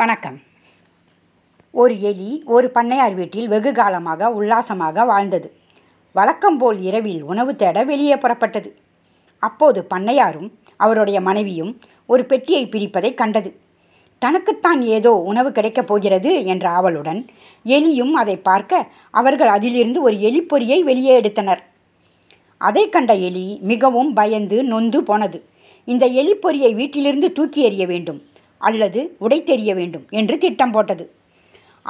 வணக்கம் ஒரு எலி ஒரு பண்ணையார் வீட்டில் வெகு காலமாக உல்லாசமாக வாழ்ந்தது வழக்கம் போல் இரவில் உணவு தேட வெளியே புறப்பட்டது அப்போது பண்ணையாரும் அவருடைய மனைவியும் ஒரு பெட்டியை பிரிப்பதை கண்டது தனக்குத்தான் ஏதோ உணவு கிடைக்கப் போகிறது என்ற ஆவலுடன் எலியும் அதை பார்க்க அவர்கள் அதிலிருந்து ஒரு எலிப்பொறியை வெளியே எடுத்தனர் அதை கண்ட எலி மிகவும் பயந்து நொந்து போனது இந்த எலிப்பொறியை வீட்டிலிருந்து தூக்கி எறிய வேண்டும் அல்லது உடை தெரிய வேண்டும் என்று திட்டம் போட்டது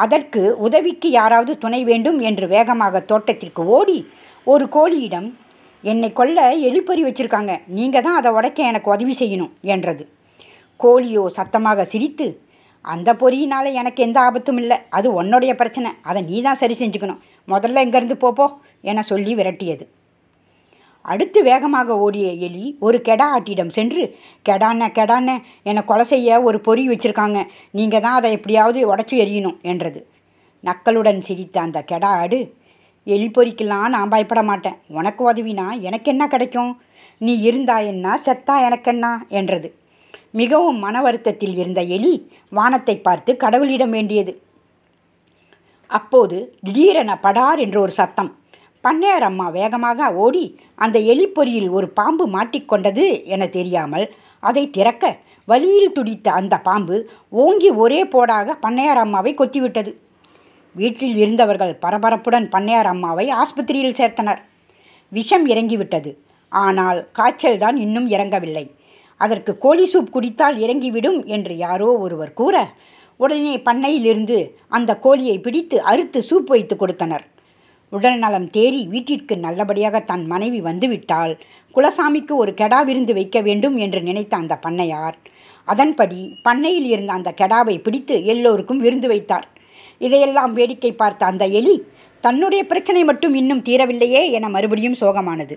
அதற்கு உதவிக்கு யாராவது துணை வேண்டும் என்று வேகமாக தோட்டத்திற்கு ஓடி ஒரு கோழியிடம் என்னை கொல்ல எலிப்பறி வச்சுருக்காங்க நீங்கள் தான் அதை உடைக்க எனக்கு உதவி செய்யணும் என்றது கோழியோ சத்தமாக சிரித்து அந்த பொறியினால் எனக்கு எந்த ஆபத்தும் இல்லை அது உன்னுடைய பிரச்சனை அதை நீ தான் சரி செஞ்சுக்கணும் முதல்ல இங்கேருந்து போப்போ என சொல்லி விரட்டியது அடுத்து வேகமாக ஓடிய எலி ஒரு கெடா ஆட்டிடம் சென்று கெடான கெடான என்னை கொலை செய்ய ஒரு பொறி வச்சுருக்காங்க நீங்கள் தான் அதை எப்படியாவது உடச்சி எறியணும் என்றது நக்களுடன் சிரித்த அந்த கெடா ஆடு எலி பொறிக்கலாம் நான் பயப்பட மாட்டேன் உனக்கு உதவினா எனக்கு என்ன கிடைக்கும் நீ இருந்தா என்ன செத்தா எனக்கென்னா என்றது மிகவும் மன வருத்தத்தில் இருந்த எலி வானத்தை பார்த்து கடவுளிடம் வேண்டியது அப்போது திடீரென படார் என்று ஒரு சத்தம் பண்ணையார் அம்மா வேகமாக ஓடி அந்த எலிப்பொறியில் ஒரு பாம்பு மாட்டிக்கொண்டது என தெரியாமல் அதை திறக்க வலியில் துடித்த அந்த பாம்பு ஓங்கி ஒரே போடாக பண்ணையார் அம்மாவை கொத்திவிட்டது வீட்டில் இருந்தவர்கள் பரபரப்புடன் பண்ணையார் அம்மாவை ஆஸ்பத்திரியில் சேர்த்தனர் விஷம் இறங்கிவிட்டது ஆனால் காய்ச்சல் தான் இன்னும் இறங்கவில்லை அதற்கு கோழி சூப் குடித்தால் இறங்கிவிடும் என்று யாரோ ஒருவர் கூற உடனே பண்ணையிலிருந்து அந்த கோழியை பிடித்து அறுத்து சூப் வைத்து கொடுத்தனர் உடல் நலம் தேறி வீட்டிற்கு நல்லபடியாக தன் மனைவி வந்துவிட்டால் குலசாமிக்கு ஒரு கெடா விருந்து வைக்க வேண்டும் என்று நினைத்த அந்த பண்ணையார் அதன்படி பண்ணையில் இருந்த அந்த கெடாவை பிடித்து எல்லோருக்கும் விருந்து வைத்தார் இதையெல்லாம் வேடிக்கை பார்த்த அந்த எலி தன்னுடைய பிரச்சனை மட்டும் இன்னும் தீரவில்லையே என மறுபடியும் சோகமானது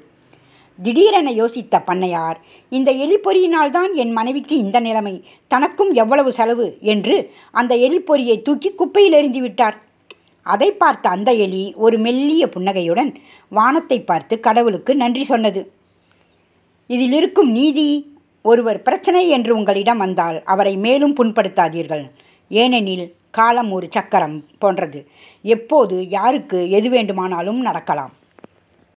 திடீரென யோசித்த பண்ணையார் இந்த எலிப்பொறியினால் தான் என் மனைவிக்கு இந்த நிலைமை தனக்கும் எவ்வளவு செலவு என்று அந்த எலிப்பொறியை தூக்கி குப்பையில் எறிந்து விட்டார் அதை பார்த்த அந்த எலி ஒரு மெல்லிய புன்னகையுடன் வானத்தை பார்த்து கடவுளுக்கு நன்றி சொன்னது இதில் இருக்கும் நீதி ஒருவர் பிரச்சனை என்று உங்களிடம் வந்தால் அவரை மேலும் புண்படுத்தாதீர்கள் ஏனெனில் காலம் ஒரு சக்கரம் போன்றது எப்போது யாருக்கு எது வேண்டுமானாலும் நடக்கலாம்